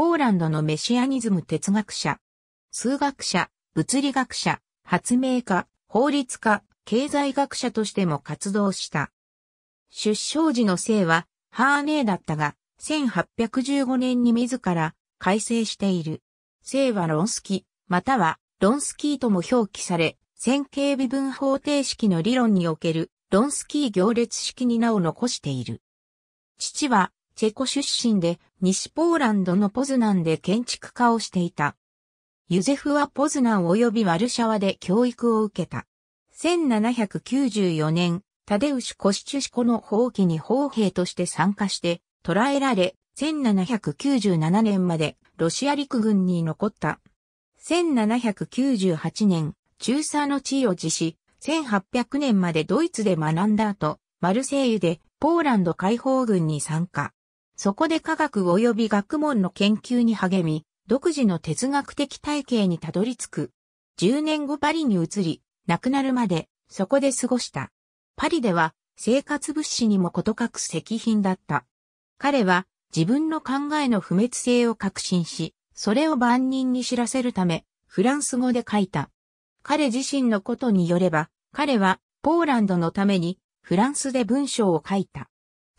ポーランドのメシアニズム哲学者、数学者、物理学者、発明家、法律家、経済学者としても活動した。出生時の姓は、ハーネーだったが、1815年に自ら改正している。姓はロンスキ、またはロンスキーとも表記され、線形微分方程式の理論におけるロンスキー行列式に名を残している。父はチェコ出身で、西ポーランドのポズナンで建築家をしていた。ユゼフはポズナン及びワルシャワで教育を受けた。1794年、タデウシュ・コシチュシコの放棄に砲兵として参加して捕らえられ、1797年までロシア陸軍に残った。1798年、中佐の地位を辞し、1800年までドイツで学んだ後、マルセイユでポーランド解放軍に参加。そこで科学及び学問の研究に励み、独自の哲学的体系にたどり着く。10年後パリに移り、亡くなるまでそこで過ごした。パリでは生活物資にも事欠く石品だった。彼は自分の考えの不滅性を確信し、それを万人に知らせるため、フランス語で書いた。彼自身のことによれば、彼はポーランドのためにフランスで文章を書いた。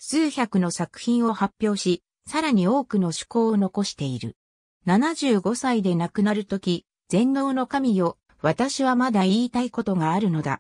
数百の作品を発表し、さらに多くの趣向を残している。75歳で亡くなるとき、全能の神よ、私はまだ言いたいことがあるのだ。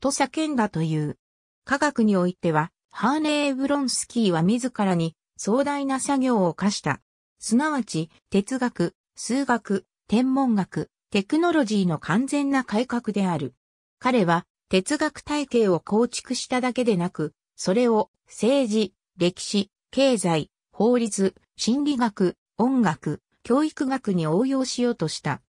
と叫んだという。科学においては、ハーネー・ブロンスキーは自らに壮大な作業を課した。すなわち、哲学、数学、天文学、テクノロジーの完全な改革である。彼は、哲学体系を構築しただけでなく、それを政治、歴史、経済、法律、心理学、音楽、教育学に応用しようとした。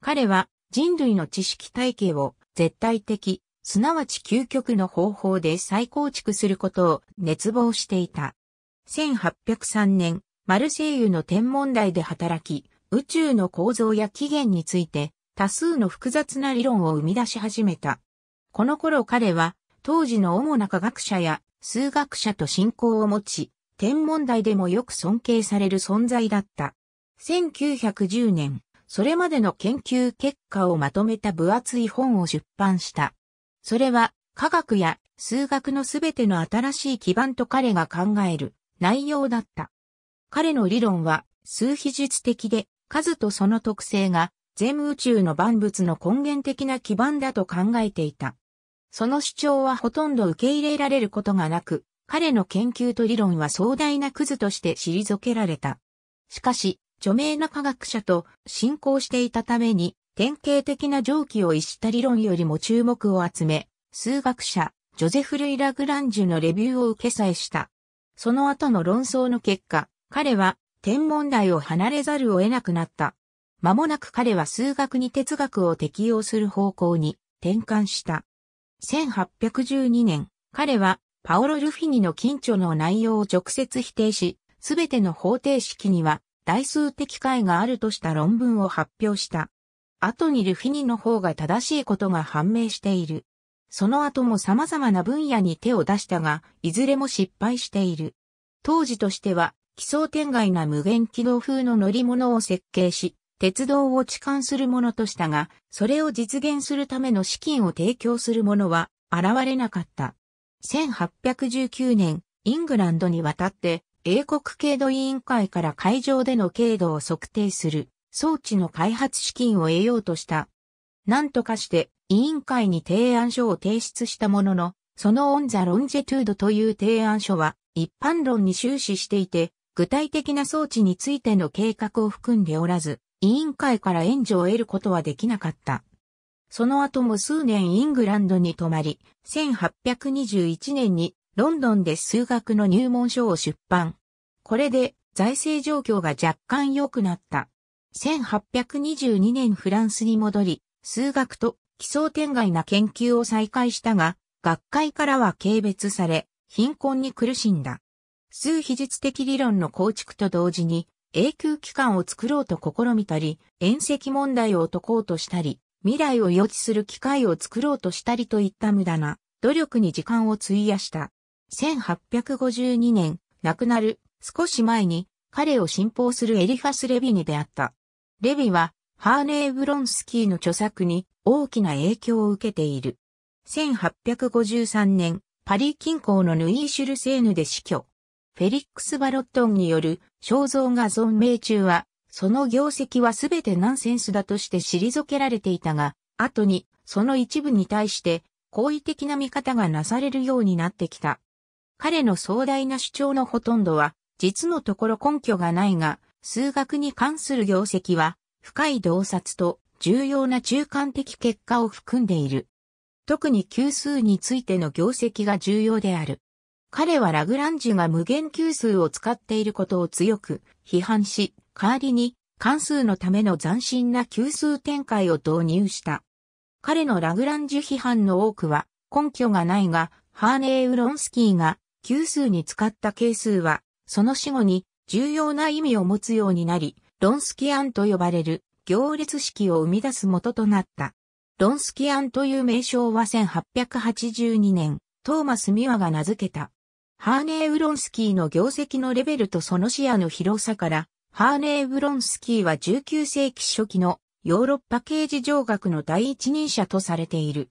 彼は人類の知識体系を絶対的、すなわち究極の方法で再構築することを熱望していた。1803年、マルセイユの天文台で働き、宇宙の構造や起源について多数の複雑な理論を生み出し始めた。この頃彼は当時の主な科学者や数学者と信仰を持ち、天文台でもよく尊敬される存在だった。1910年、それまでの研究結果をまとめた分厚い本を出版した。それは、科学や数学のすべての新しい基盤と彼が考える内容だった。彼の理論は数比術的で数とその特性が全宇宙の万物の根源的な基盤だと考えていた。その主張はほとんど受け入れられることがなく、彼の研究と理論は壮大なクズとして退けられた。しかし、著名な科学者と信仰していたために、典型的な蒸気を逸した理論よりも注目を集め、数学者、ジョゼフ・ルイ・ラグランジュのレビューを受けさえした。その後の論争の結果、彼は天文台を離れざるを得なくなった。間もなく彼は数学に哲学を適用する方向に転換した。1812年、彼はパオロ・ルフィニの近著の内容を直接否定し、すべての方程式には代数的解があるとした論文を発表した。後にルフィニの方が正しいことが判明している。その後も様々な分野に手を出したが、いずれも失敗している。当時としては、奇想天外な無限軌道風の乗り物を設計し、鉄道を置換するものとしたが、それを実現するための資金を提供するものは現れなかった。1819年、イングランドに渡って、英国経度委員会から会場での経度を測定する装置の開発資金を得ようとした。何とかして委員会に提案書を提出したものの、そのオンザ・ロンジェトゥードという提案書は一般論に終始していて、具体的な装置についての計画を含んでおらず、委員会から援助を得ることはできなかった。その後も数年イングランドに泊まり、1821年にロンドンで数学の入門書を出版。これで財政状況が若干良くなった。1822年フランスに戻り、数学と奇想天外な研究を再開したが、学会からは軽蔑され、貧困に苦しんだ。数秘術的理論の構築と同時に、永久機関を作ろうと試みたり、遠赤問題を解こうとしたり、未来を予知する機会を作ろうとしたりといった無駄な努力に時間を費やした。1852年、亡くなる少し前に彼を信奉するエリファス・レビに出会った。レビはハーネー・ブロンスキーの著作に大きな影響を受けている。1853年、パリ近郊のヌイーシュルセーヌで死去。フェリックス・バロットンによる肖像画存命中は、その業績はすべてナンセンスだとして退けられていたが、後にその一部に対して好意的な見方がなされるようになってきた。彼の壮大な主張のほとんどは、実のところ根拠がないが、数学に関する業績は、深い洞察と重要な中間的結果を含んでいる。特に級数についての業績が重要である。彼はラグランジュが無限級数を使っていることを強く批判し、代わりに関数のための斬新な級数展開を導入した。彼のラグランジュ批判の多くは根拠がないが、ハーネー・ウロンスキーが級数に使った係数は、その死後に重要な意味を持つようになり、ロンスキアンと呼ばれる行列式を生み出す元となった。ロンスキアンという名称は1882年、トーマス・ミワが名付けた。ハーネー・ウロンスキーの業績のレベルとその視野の広さから、ハーネー・ウロンスキーは19世紀初期のヨーロッパ刑事情学の第一人者とされている。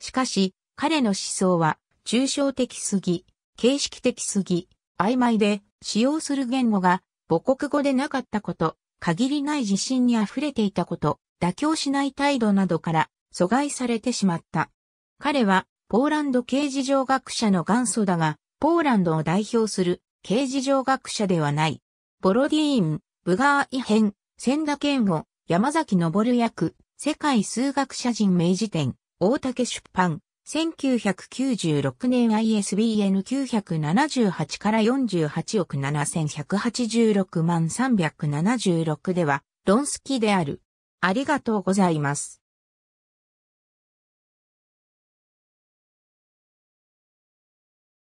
しかし、彼の思想は、抽象的すぎ、形式的すぎ、曖昧で、使用する言語が母国語でなかったこと、限りない自信に溢れていたこと、妥協しない態度などから阻害されてしまった。彼は、ポーランド刑事情学者の元祖だが、ポーランドを代表する刑事上学者ではない。ボロディーン、ブガー異変、千田健吾、山崎昇役、世界数学者人名辞典、大竹出版、1996年 ISBN 978から48億7186万376では、論好きである。ありがとうございます。